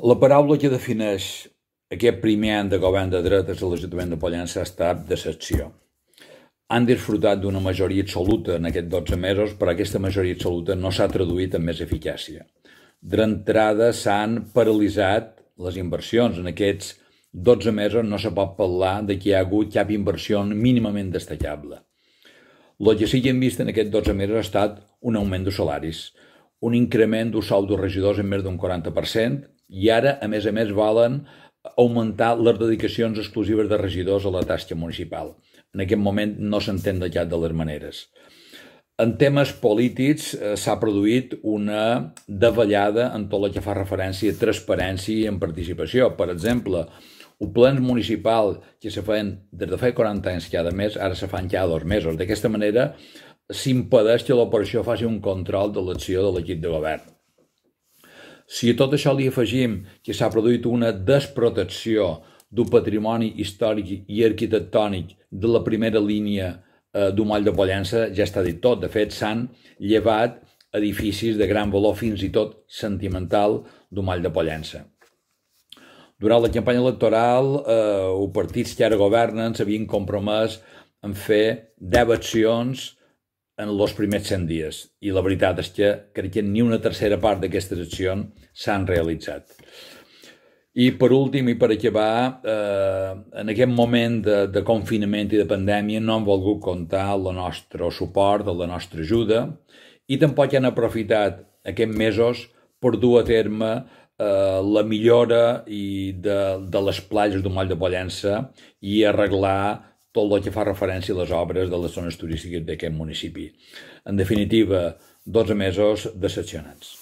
La paraula que defineix aquest primer any de govern de dretes a l'Ajuntament de Pollença ha estat decepció. Han disfrutat d'una majoria absoluta en aquests 12 mesos, però aquesta majoria absoluta no s'ha traduït en més eficàcia. D'entrada s'han paralitzat les inversions. En aquests 12 mesos no se pot parlar de que hi ha hagut cap inversió mínimament destacable. El que sí que hem vist en aquests 12 mesos ha estat un augment de salaris, un increment del sou dels regidors en més d'un 40%, i ara, a més a més, volen augmentar les dedicacions exclusives de regidors a la tasca municipal. En aquest moment no s'entén de cap de les maneres. En temes polítics eh, s'ha produït una davallada en tot el que fa referència a transparència i en participació. Per exemple, un pla municipal que se feien des de fa 40 anys cada mes, ara se fan cada dos mesos. D'aquesta manera s'impedeix que l'operació faci un control de l'acció de l'equip de govern si a tot això li afegim que s'ha produït una desprotecció d'un patrimoni històric i arquitectònic de la primera línia eh, moll de Pollença, ja està dit tot. De fet, s'han llevat edificis de gran valor, fins i tot sentimental, moll de Pollença. Durant la campanya electoral, eh, els partits que ara governen s'havien compromès en fer 10 accions en els primers 100 dies i la veritat és que crec que ni una tercera part d'aquestes accions s'han realitzat. I per últim, i per acabar, eh, en aquest moment de, de confinament i de pandèmia no han volgut comptar el nostre suport, la nostra ajuda, i tampoc han aprofitat aquests mesos per dur a terme eh, la millora i de, de les platges del moll de Pollença i arreglar tot el que fa referència a les obres de les zones turístiques d'aquest municipi. En definitiva, 12 mesos decepcionats.